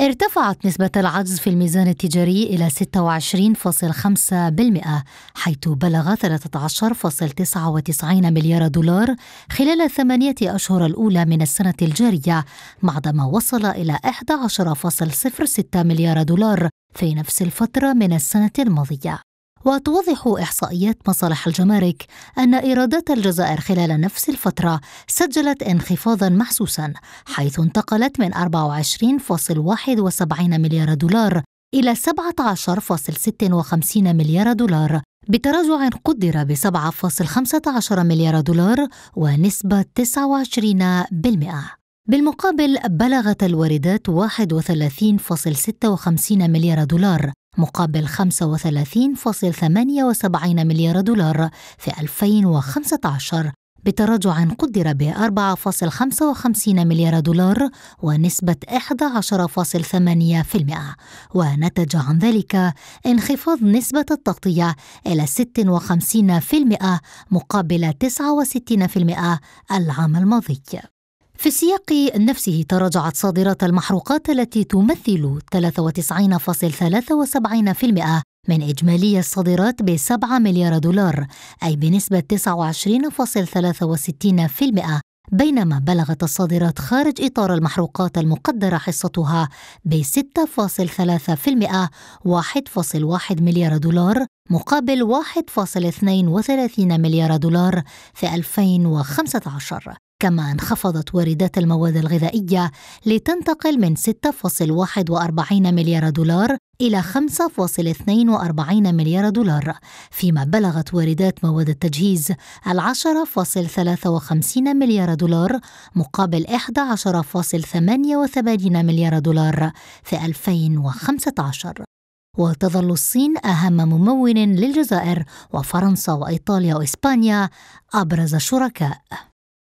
ارتفعت نسبة العجز في الميزان التجاري إلى 26.5% حيث بلغ 13.99 مليار دولار خلال الثمانية أشهر الأولى من السنة الجارية بعدما وصل إلى 11.06 مليار دولار في نفس الفترة من السنة الماضية وتوضح إحصائيات مصالح الجمارك أن إيرادات الجزائر خلال نفس الفترة سجلت انخفاضا محسوسا حيث انتقلت من 24.71 مليار دولار إلى 17.56 مليار دولار بتراجع قدر ب 7.15 مليار دولار ونسبة 29%. بالمقابل بلغت الواردات 31.56 مليار دولار مقابل 35.78 مليار دولار في 2015 بتراجع قدر ب 4.55 مليار دولار ونسبة 11.8% ونتج عن ذلك انخفاض نسبة التغطية إلى 56% مقابل 69% العام الماضي في السياق نفسه تراجعت صادرات المحروقات التي تمثل 93.73% من إجمالي الصادرات ب 7 مليار دولار أي بنسبة 29.63% بينما بلغت الصادرات خارج إطار المحروقات المقدرة حصتها ب 6.3% 1.1 مليار دولار مقابل 1.32 مليار دولار في 2015 كما انخفضت واردات المواد الغذائية لتنتقل من 6.41 مليار دولار إلى 5.42 مليار دولار فيما بلغت واردات مواد التجهيز 10.53 مليار دولار مقابل 11.88 مليار دولار في 2015 وتظل الصين أهم ممول للجزائر وفرنسا وإيطاليا وإسبانيا أبرز شركاء